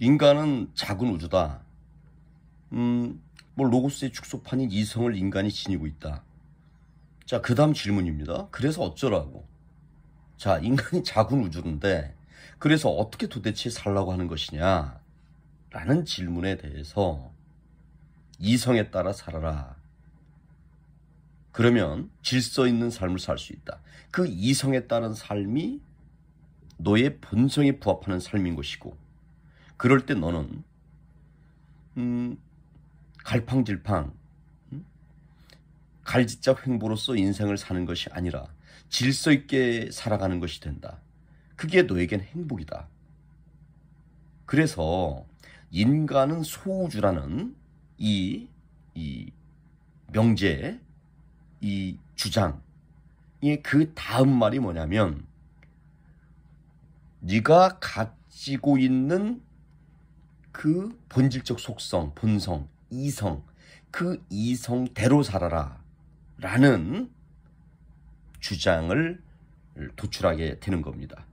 인간은 작은 우주다. 음, 뭐 로고스의 축소판인 이성을 인간이 지니고 있다. 자, 그 다음 질문입니다. 그래서 어쩌라고? 자, 인간이 작은 우주인데, 그래서 어떻게 도대체 살라고 하는 것이냐? 라는 질문에 대해서 이성에 따라 살아라. 그러면 질서 있는 삶을 살 수 있다. 그 이성에 따른 삶이 너의 본성에 부합하는 삶인 것이고, 그럴 때 너는 음, 갈팡질팡 음? 갈짓자횡보로서 인생을 사는 것이 아니라 질서 있게 살아가는 것이 된다. 그게 너에겐 행복이다. 그래서 인간은 소우주라는 이, 이 명제, 이 주장의 그 다음 말이 뭐냐면 네가 가지고 있는 그 본질적 속성, 본성, 이성, 그 이성대로 살아라. 라는 주장을 도출하게 되는 겁니다.